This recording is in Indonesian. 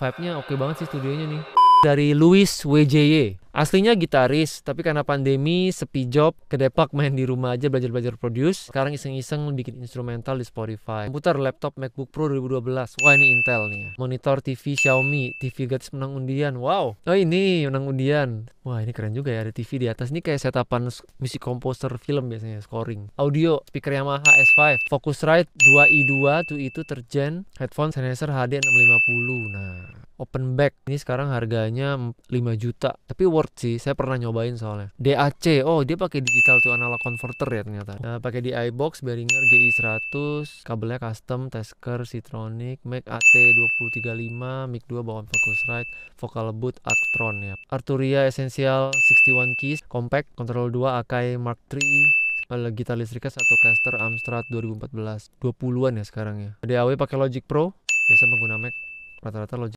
Vibe-nya oke okay banget sih studionya nih. Dari Louis WJY. Aslinya gitaris, tapi karena pandemi, sepi job, kedepak main di rumah aja belajar-belajar produce. Sekarang iseng-iseng bikin instrumental di Spotify. Komputer laptop MacBook Pro 2012. Wah, ini Intel nih. Ya. Monitor TV Xiaomi, TV gratis menang undian. Wow. Oh, ini menang undian. Wah, ini keren juga ya ada TV di atas. Ini kayak setupan musik komposer film biasanya, scoring. Audio speaker Yamaha S5, Focusrite 2i2, 2 i terjen, headphone Sennheiser HD 650. Nah, open back ini sekarang harganya 5 juta tapi worth sih saya pernah nyobain soalnya DAC oh dia pakai digital to analog converter ya ternyata nah, pakai di iBox Behringer GI 100 kabelnya custom Tesker Citronic Mac AT 235 mic 2 bawaan Focusrite vocal boot Actron ya Arturia Essential 61 keys compact control 2 Akai Mark III eh, gitar listriknya satu caster Amstrad 2014 20-an ya sekarang ya DAW pakai Logic Pro biasa pengguna Mac rata-rata Logic